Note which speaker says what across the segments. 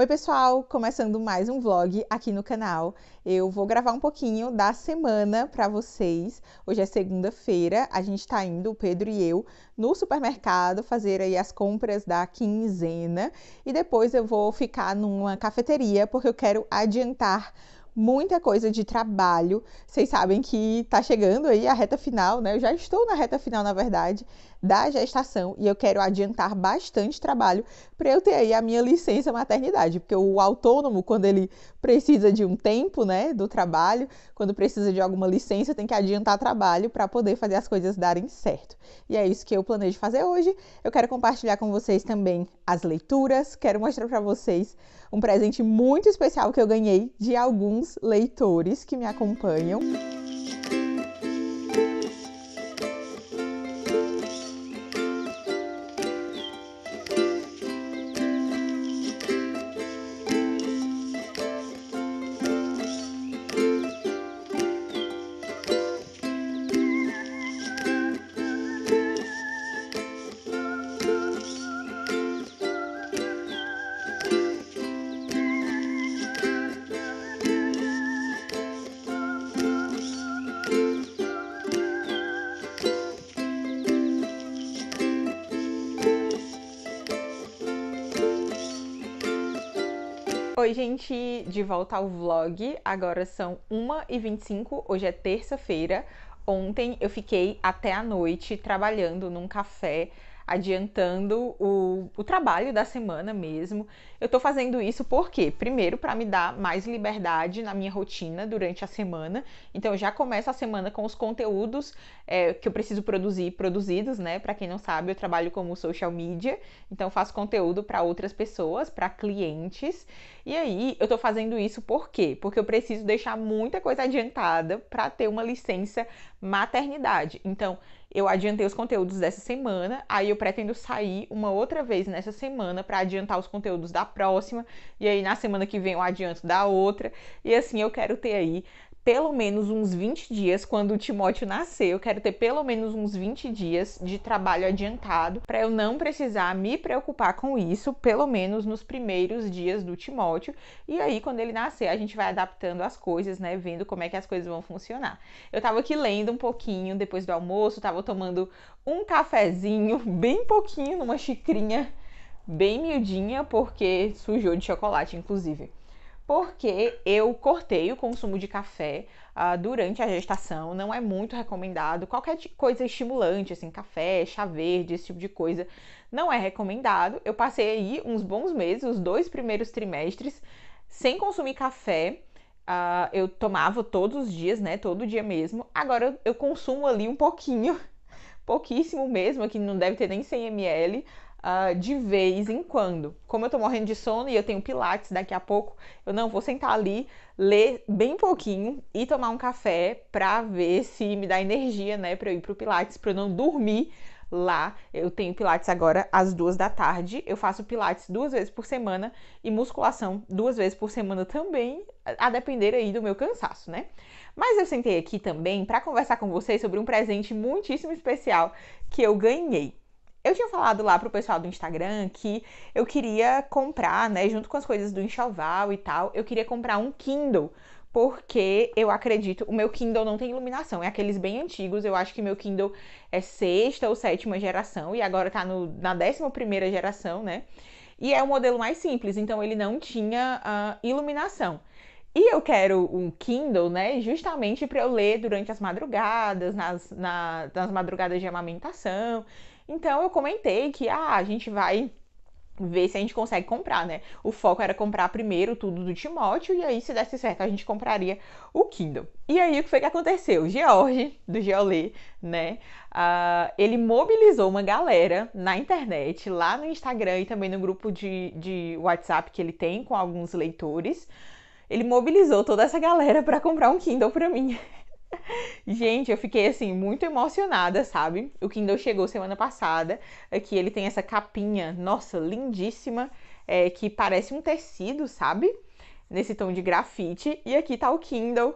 Speaker 1: Oi, pessoal! Começando mais um vlog aqui no canal. Eu vou gravar um pouquinho da semana para vocês. Hoje é segunda-feira, a gente está indo, o Pedro e eu, no supermercado fazer aí as compras da quinzena e depois eu vou ficar numa cafeteria porque eu quero adiantar muita coisa de trabalho. Vocês sabem que tá chegando aí a reta final, né? Eu já estou na reta final, na verdade, da gestação e eu quero adiantar bastante trabalho para eu ter aí a minha licença maternidade, porque o autônomo, quando ele precisa de um tempo, né, do trabalho, quando precisa de alguma licença, tem que adiantar trabalho para poder fazer as coisas darem certo. E é isso que eu planejo fazer hoje. Eu quero compartilhar com vocês também as leituras, quero mostrar para vocês um presente muito especial que eu ganhei de alguns leitores que me acompanham. Oi, gente, de volta ao vlog. Agora são 1h25, hoje é terça-feira. Ontem eu fiquei até a noite trabalhando num café, adiantando o, o trabalho da semana mesmo. Eu tô fazendo isso porque, primeiro, para me dar mais liberdade na minha rotina durante a semana. Então, eu já começo a semana com os conteúdos é, que eu preciso produzir, produzidos, né? Para quem não sabe, eu trabalho como social media, então faço conteúdo para outras pessoas, para clientes. E aí, eu tô fazendo isso por quê? Porque eu preciso deixar muita coisa adiantada para ter uma licença maternidade. Então, eu adiantei os conteúdos dessa semana, aí eu pretendo sair uma outra vez nessa semana para adiantar os conteúdos da próxima, e aí na semana que vem eu adianto da outra, e assim eu quero ter aí pelo menos uns 20 dias quando o Timóteo nascer. Eu quero ter pelo menos uns 20 dias de trabalho adiantado para eu não precisar me preocupar com isso, pelo menos nos primeiros dias do Timóteo e aí, quando ele nascer, a gente vai adaptando as coisas, né? Vendo como é que as coisas vão funcionar. Eu tava aqui lendo um pouquinho depois do almoço, tava tomando um cafezinho, bem pouquinho, numa xicrinha bem miudinha, porque sujou de chocolate, inclusive porque eu cortei o consumo de café ah, durante a gestação, não é muito recomendado. Qualquer coisa estimulante, assim, café, chá verde, esse tipo de coisa, não é recomendado. Eu passei aí uns bons meses, os dois primeiros trimestres, sem consumir café. Ah, eu tomava todos os dias, né? Todo dia mesmo. Agora eu, eu consumo ali um pouquinho, pouquíssimo mesmo, aqui não deve ter nem 100 ml uh, de vez em quando. Como eu tô morrendo de sono e eu tenho pilates daqui a pouco, eu não vou sentar ali, ler bem pouquinho e tomar um café pra ver se me dá energia, né, pra eu ir pro pilates, pra eu não dormir lá. Eu tenho pilates agora às duas da tarde. Eu faço pilates duas vezes por semana e musculação duas vezes por semana também, a depender aí do meu cansaço, né? Mas eu sentei aqui também para conversar com vocês sobre um presente muitíssimo especial que eu ganhei. Eu tinha falado lá pro pessoal do Instagram que eu queria comprar, né, junto com as coisas do enxoval e tal, eu queria comprar um Kindle, porque eu acredito, o meu Kindle não tem iluminação, é aqueles bem antigos, eu acho que meu Kindle é sexta ou sétima geração e agora tá no, na décima primeira geração, né? E é o modelo mais simples, então ele não tinha uh, iluminação. E eu quero um Kindle, né? Justamente para eu ler durante as madrugadas, nas, na, nas madrugadas de amamentação. Então eu comentei que ah, a gente vai ver se a gente consegue comprar, né? O foco era comprar primeiro tudo do Timóteo e aí se desse certo a gente compraria o Kindle. E aí o que foi que aconteceu? O George do Geolê, né? Uh, ele mobilizou uma galera na internet, lá no Instagram e também no grupo de, de WhatsApp que ele tem com alguns leitores. Ele mobilizou toda essa galera para comprar um Kindle para mim. Gente, eu fiquei assim muito emocionada, sabe? O Kindle chegou semana passada. Aqui ele tem essa capinha, nossa, lindíssima, é, que parece um tecido, sabe? Nesse tom de grafite. E aqui tá o Kindle.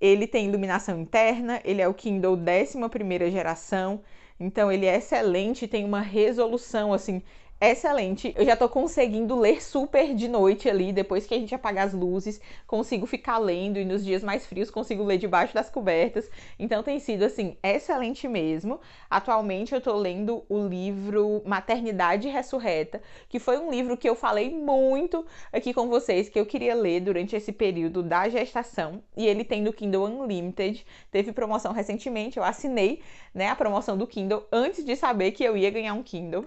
Speaker 1: Ele tem iluminação interna, ele é o Kindle 11 geração, então ele é excelente, tem uma resolução assim excelente. Eu já tô conseguindo ler super de noite ali, depois que a gente apaga as luzes, consigo ficar lendo e nos dias mais frios consigo ler debaixo das cobertas. Então tem sido assim excelente mesmo. Atualmente eu tô lendo o livro Maternidade Ressurreta, que foi um livro que eu falei muito aqui com vocês que eu queria ler durante esse período da gestação, e ele tem no Kindle Unlimited. Teve promoção recentemente, eu assinei, né, a promoção do Kindle antes de saber que eu ia ganhar um Kindle.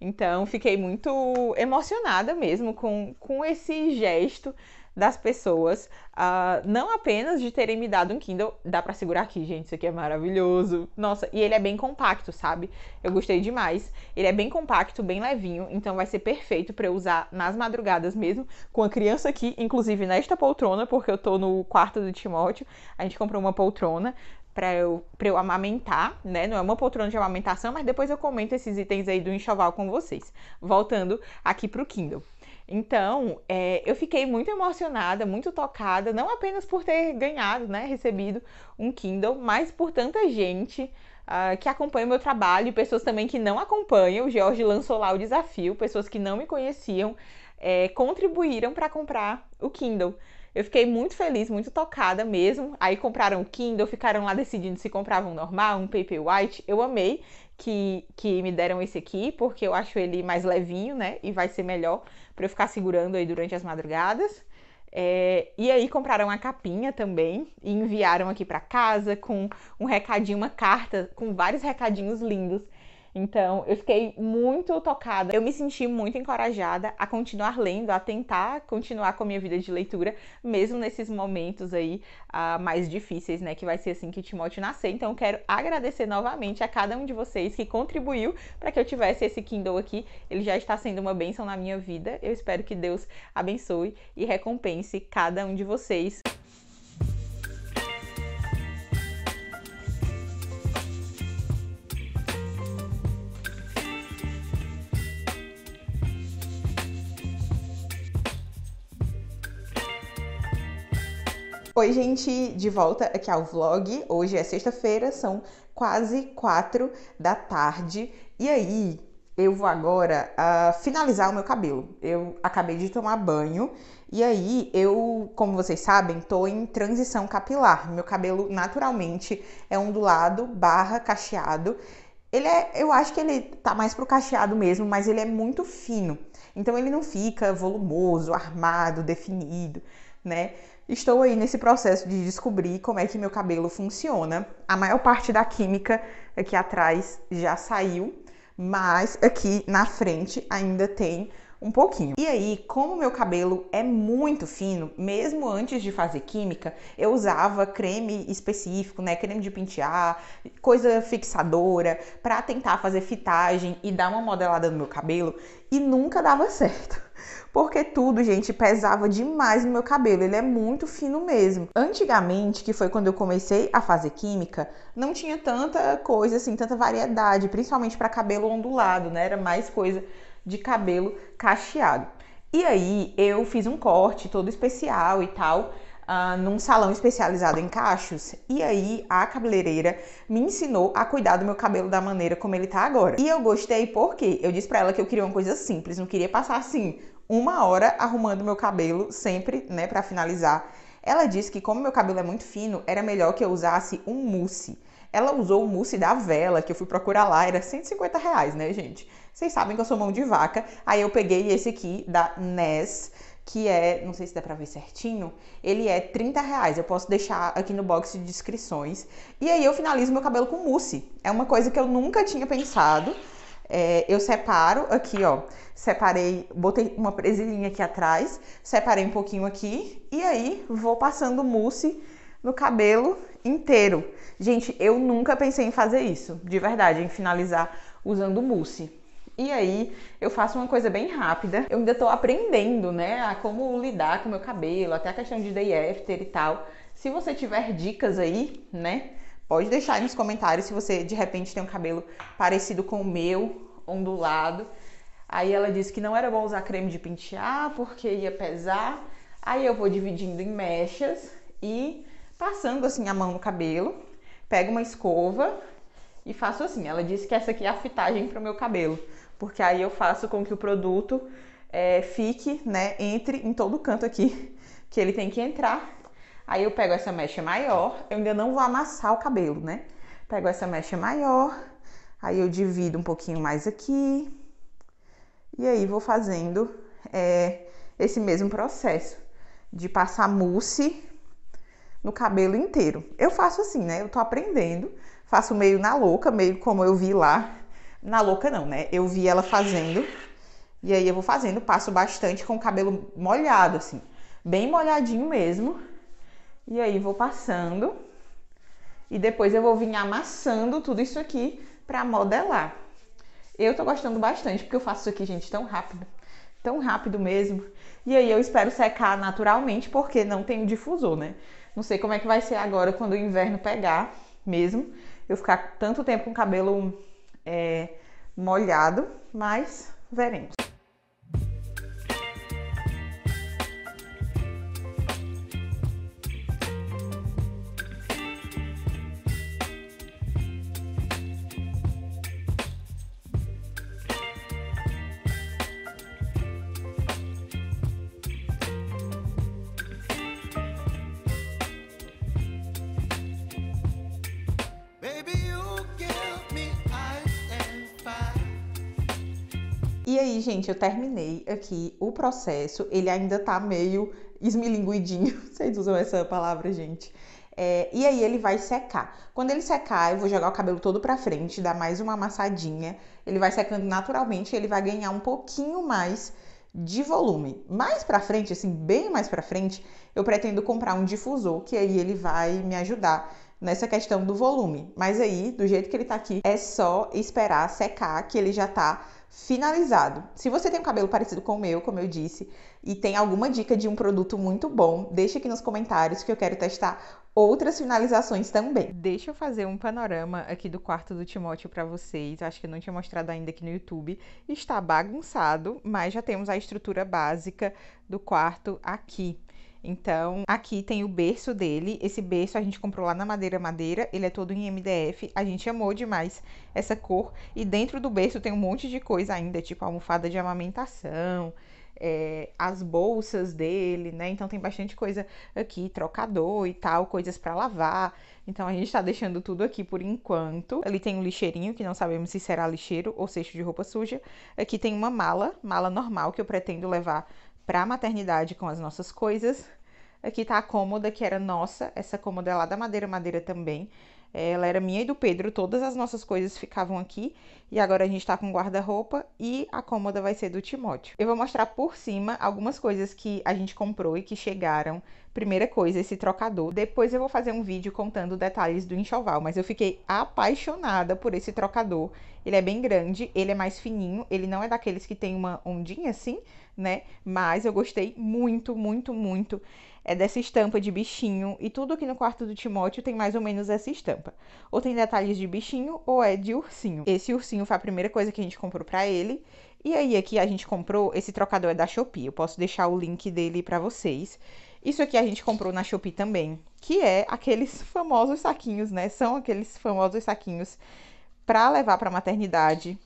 Speaker 1: Então, fiquei muito emocionada mesmo com, com esse gesto das pessoas, uh, não apenas de terem me dado um Kindle, dá para segurar aqui, gente, isso aqui é maravilhoso. Nossa, e ele é bem compacto, sabe? Eu gostei demais. Ele é bem compacto, bem levinho, então vai ser perfeito para eu usar nas madrugadas mesmo, com a criança aqui, inclusive nesta poltrona, porque eu tô no quarto do Timóteo. A gente comprou uma poltrona para eu, eu amamentar, né? Não é uma poltrona de amamentação, mas depois eu comento esses itens aí do enxoval com vocês. Voltando aqui para o Kindle. Então, é, eu fiquei muito emocionada, muito tocada, não apenas por ter ganhado, né, recebido um Kindle, mas por tanta gente uh, que acompanha o meu trabalho e pessoas também que não acompanham. O George lançou lá o desafio, pessoas que não me conheciam é, contribuíram para comprar o Kindle. Eu fiquei muito feliz, muito tocada mesmo. Aí compraram o Kindle, ficaram lá decidindo se compravam um normal, um paper white. Eu amei que, que me deram esse aqui, porque eu acho ele mais levinho, né? E vai ser melhor para eu ficar segurando aí durante as madrugadas. É, e aí compraram a capinha também e enviaram aqui para casa com um recadinho, uma carta com vários recadinhos lindos então, eu fiquei muito tocada. Eu me senti muito encorajada a continuar lendo, a tentar continuar com a minha vida de leitura, mesmo nesses momentos aí uh, mais difíceis, né? Que vai ser assim que Timóteo nascer. Então, eu quero agradecer novamente a cada um de vocês que contribuiu para que eu tivesse esse Kindle aqui. Ele já está sendo uma bênção na minha vida. Eu espero que Deus abençoe e recompense cada um de vocês. Oi, gente, de volta aqui ao vlog. Hoje é sexta-feira, são quase quatro da tarde. E aí, eu vou agora uh, finalizar o meu cabelo. Eu acabei de tomar banho e aí eu, como vocês sabem, tô em transição capilar. Meu cabelo naturalmente é ondulado barra cacheado. Ele é, eu acho que ele tá mais pro cacheado mesmo, mas ele é muito fino. Então ele não fica volumoso, armado, definido, né? Estou aí nesse processo de descobrir como é que meu cabelo funciona. A maior parte da química aqui é atrás já saiu, mas aqui na frente ainda tem um pouquinho. E aí, como meu cabelo é muito fino, mesmo antes de fazer química, eu usava creme específico, né, creme de pentear, coisa fixadora, para tentar fazer fitagem e dar uma modelada no meu cabelo e nunca dava certo. Porque tudo, gente, pesava demais no meu cabelo. Ele é muito fino mesmo. Antigamente, que foi quando eu comecei a fazer química, não tinha tanta coisa assim, tanta variedade, principalmente para cabelo ondulado, né? Era mais coisa de cabelo cacheado. E aí eu fiz um corte todo especial e tal. Ah, num salão especializado em cachos e aí a cabeleireira me ensinou a cuidar do meu cabelo da maneira como ele tá agora. E eu gostei porque eu disse para ela que eu queria uma coisa simples, não queria passar assim uma hora arrumando meu cabelo sempre, né, para finalizar. Ela disse que como meu cabelo é muito fino, era melhor que eu usasse um mousse. Ela usou o mousse da vela, que eu fui procurar lá, era 150 reais, né, gente? Vocês sabem que eu sou mão de vaca. Aí eu peguei esse aqui da Ness que é, não sei se dá pra ver certinho, ele é 30 reais. Eu posso deixar aqui no box de descrições. E aí eu finalizo meu cabelo com mousse. É uma coisa que eu nunca tinha pensado. É, eu separo aqui, ó. Separei, botei uma presilhinha aqui atrás, separei um pouquinho aqui e aí vou passando mousse no cabelo inteiro. Gente, eu nunca pensei em fazer isso, de verdade, em finalizar usando mousse. E aí eu faço uma coisa bem rápida. Eu ainda tô aprendendo, né, a como lidar com o meu cabelo, até a questão de day after e tal. Se você tiver dicas aí, né, pode deixar aí nos comentários se você de repente tem um cabelo parecido com o meu, ondulado. Aí ela disse que não era bom usar creme de pentear porque ia pesar. Aí eu vou dividindo em mechas e passando assim a mão no cabelo, pego uma escova e faço assim. Ela disse que essa aqui é a fitagem para o meu cabelo porque aí eu faço com que o produto é, fique, né, entre em todo canto aqui que ele tem que entrar. Aí eu pego essa mecha maior, eu ainda não vou amassar o cabelo, né? Pego essa mecha maior, aí eu divido um pouquinho mais aqui, e aí vou fazendo é, esse mesmo processo de passar mousse no cabelo inteiro. Eu faço assim, né? Eu tô aprendendo, faço meio na louca, meio como eu vi lá na louca não, né? Eu vi ela fazendo. E aí eu vou fazendo, passo bastante com o cabelo molhado, assim. Bem molhadinho mesmo. E aí vou passando. E depois eu vou vir amassando tudo isso aqui pra modelar. Eu tô gostando bastante, porque eu faço isso aqui, gente, tão rápido. Tão rápido mesmo. E aí eu espero secar naturalmente, porque não tem difusor, né? Não sei como é que vai ser agora quando o inverno pegar mesmo. Eu ficar tanto tempo com o cabelo é, molhado, mas veremos. aí, gente, eu terminei aqui o processo. Ele ainda tá meio esmilinguidinho. Vocês usam essa palavra, gente? É, e aí ele vai secar. Quando ele secar, eu vou jogar o cabelo todo pra frente, dar mais uma amassadinha. Ele vai secando naturalmente, ele vai ganhar um pouquinho mais de volume. Mais pra frente, assim, bem mais pra frente, eu pretendo comprar um difusor, que aí ele vai me ajudar nessa questão do volume. Mas aí, do jeito que ele tá aqui, é só esperar secar, que ele já tá finalizado. Se você tem um cabelo parecido com o meu, como eu disse, e tem alguma dica de um produto muito bom, deixa aqui nos comentários que eu quero testar outras finalizações também. Deixa eu fazer um panorama aqui do quarto do Timóteo para vocês. Acho que eu não tinha mostrado ainda aqui no YouTube. Está bagunçado, mas já temos a estrutura básica do quarto aqui. Então, aqui tem o berço dele. Esse berço a gente comprou lá na Madeira Madeira. Ele é todo em MDF. A gente amou demais essa cor. E dentro do berço tem um monte de coisa ainda, tipo almofada de amamentação, é, as bolsas dele, né? Então tem bastante coisa aqui, trocador e tal, coisas para lavar. Então a gente tá deixando tudo aqui por enquanto. Ali tem um lixeirinho, que não sabemos se será lixeiro ou cesto de roupa suja. Aqui tem uma mala, mala normal, que eu pretendo levar para a maternidade com as nossas coisas. Aqui está a cômoda que era nossa, essa cômoda é lá da Madeira Madeira também. Ela era minha e do Pedro, todas as nossas coisas ficavam aqui. E agora a gente está com guarda-roupa e a cômoda vai ser do Timóteo. Eu vou mostrar por cima algumas coisas que a gente comprou e que chegaram. Primeira coisa, esse trocador. Depois eu vou fazer um vídeo contando detalhes do enxoval, mas eu fiquei apaixonada por esse trocador. Ele é bem grande, ele é mais fininho, ele não é daqueles que tem uma ondinha assim, né? Mas eu gostei muito, muito, muito é dessa estampa de bichinho e tudo aqui no quarto do Timóteo tem mais ou menos essa estampa. Ou tem detalhes de bichinho ou é de ursinho. Esse ursinho foi a primeira coisa que a gente comprou para ele. E aí aqui a gente comprou, esse trocador é da Shopee, eu posso deixar o link dele para vocês. Isso aqui a gente comprou na Shopee também, que é aqueles famosos saquinhos, né? São aqueles famosos saquinhos para levar para maternidade.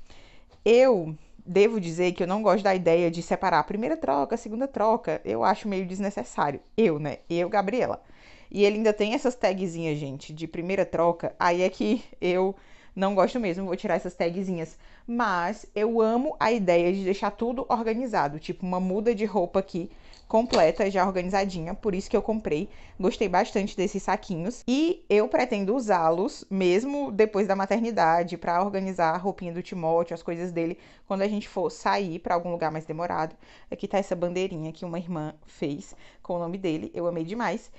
Speaker 1: Eu devo dizer que eu não gosto da ideia de separar a primeira troca, a segunda troca. Eu acho meio desnecessário. Eu, né? Eu, Gabriela. E ele ainda tem essas tagzinhas, gente, de primeira troca. Aí é que eu não gosto mesmo, vou tirar essas tagzinhas. Mas eu amo a ideia de deixar tudo organizado, tipo uma muda de roupa aqui completa, já organizadinha, por isso que eu comprei. Gostei bastante desses saquinhos e eu pretendo usá-los mesmo depois da maternidade para organizar a roupinha do Timóteo, as coisas dele, quando a gente for sair para algum lugar mais demorado. Aqui tá essa bandeirinha que uma irmã fez com o nome dele, eu amei demais.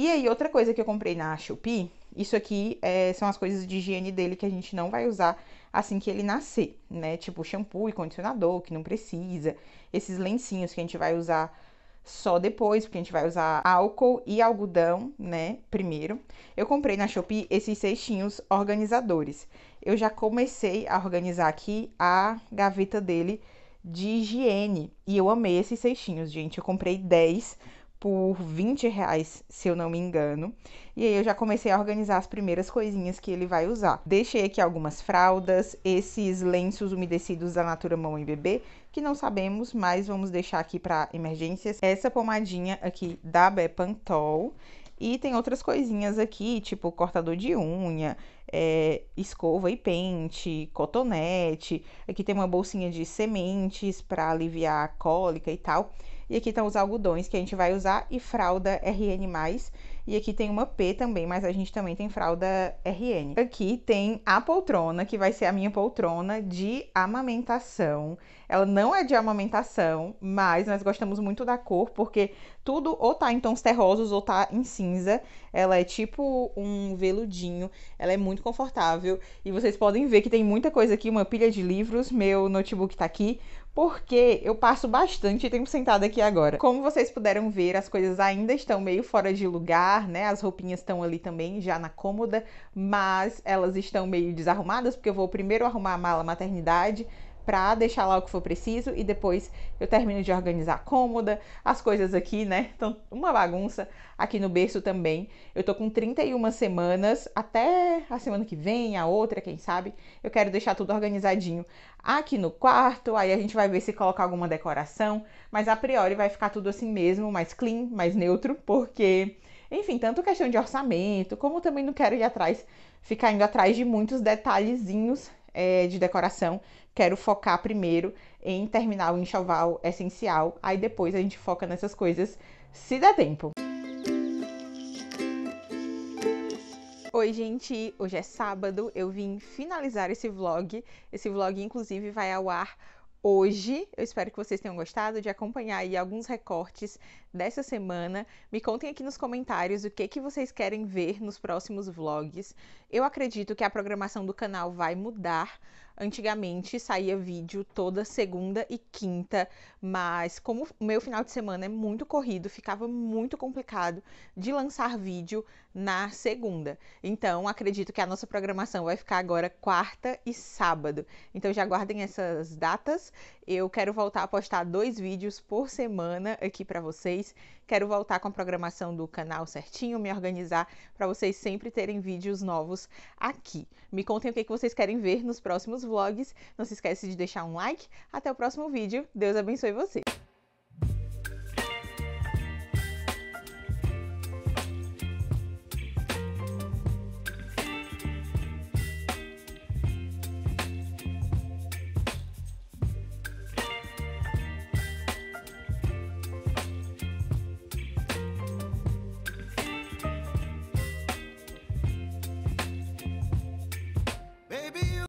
Speaker 1: E aí, outra coisa que eu comprei na Shopee, isso aqui é, são as coisas de higiene dele que a gente não vai usar assim que ele nascer, né? Tipo shampoo e condicionador, que não precisa, esses lencinhos que a gente vai usar só depois, porque a gente vai usar álcool e algodão, né? Primeiro. Eu comprei na Shopee esses cestinhos organizadores. Eu já comecei a organizar aqui a gaveta dele de higiene. E eu amei esses cestinhos, gente. Eu comprei 10 por 20 reais, se eu não me engano. E aí eu já comecei a organizar as primeiras coisinhas que ele vai usar. Deixei aqui algumas fraldas, esses lenços umedecidos da Natura e Bebê, que não sabemos, mas vamos deixar aqui para emergências. Essa pomadinha aqui da Bepantol. E tem outras coisinhas aqui, tipo cortador de unha, é, escova e pente, cotonete. Aqui tem uma bolsinha de sementes para aliviar a cólica e tal. E aqui estão os algodões que a gente vai usar e fralda RN+. E aqui tem uma P também, mas a gente também tem fralda RN. Aqui tem a poltrona, que vai ser a minha poltrona de amamentação. Ela não é de amamentação, mas nós gostamos muito da cor, porque tudo ou tá em tons terrosos ou tá em cinza. Ela é tipo um veludinho, ela é muito confortável. E vocês podem ver que tem muita coisa aqui, uma pilha de livros, meu notebook tá aqui, porque eu passo bastante tempo sentada aqui agora. Como vocês puderam ver, as coisas ainda estão meio fora de lugar, né? As roupinhas estão ali também, já na cômoda, mas elas estão meio desarrumadas, porque eu vou primeiro arrumar a mala maternidade, para deixar lá o que for preciso e depois eu termino de organizar a cômoda, as coisas aqui, né? Então, uma bagunça aqui no berço também. Eu tô com 31 semanas, até a semana que vem, a outra, quem sabe, eu quero deixar tudo organizadinho aqui no quarto, aí a gente vai ver se coloca alguma decoração, mas a priori vai ficar tudo assim mesmo, mais clean, mais neutro, porque enfim, tanto questão de orçamento, como também não quero ir atrás, ficar indo atrás de muitos detalhezinhos é, de decoração quero focar primeiro em terminar o enxoval essencial, aí depois a gente foca nessas coisas se der tempo. Oi, gente! Hoje é sábado, eu vim finalizar esse vlog. Esse vlog, inclusive, vai ao ar hoje. Eu espero que vocês tenham gostado de acompanhar aí alguns recortes dessa semana. Me contem aqui nos comentários o que, que vocês querem ver nos próximos vlogs. Eu acredito que a programação do canal vai mudar. Antigamente saía vídeo toda segunda e quinta, mas como o meu final de semana é muito corrido, ficava muito complicado de lançar vídeo na segunda. Então, acredito que a nossa programação vai ficar agora quarta e sábado. Então, já guardem essas datas eu quero voltar a postar dois vídeos por semana aqui para vocês. Quero voltar com a programação do canal certinho, me organizar para vocês sempre terem vídeos novos aqui. Me contem o que, que vocês querem ver nos próximos vlogs. Não se esquece de deixar um like. Até o próximo vídeo. Deus abençoe você.